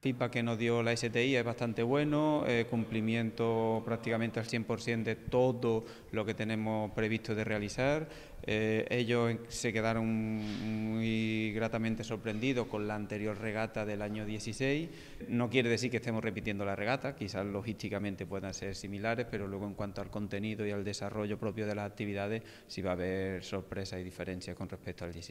feedback que nos dio la STI es bastante bueno, eh, cumplimiento prácticamente al 100% de todo lo que tenemos previsto de realizar. Eh, ellos se quedaron muy gratamente sorprendidos con la anterior regata del año 16. No quiere decir que estemos repitiendo la regata, quizás logísticamente puedan ser similares, pero luego en cuanto al contenido y al desarrollo propio de las actividades, sí va a haber sorpresas y diferencias con respecto al 16.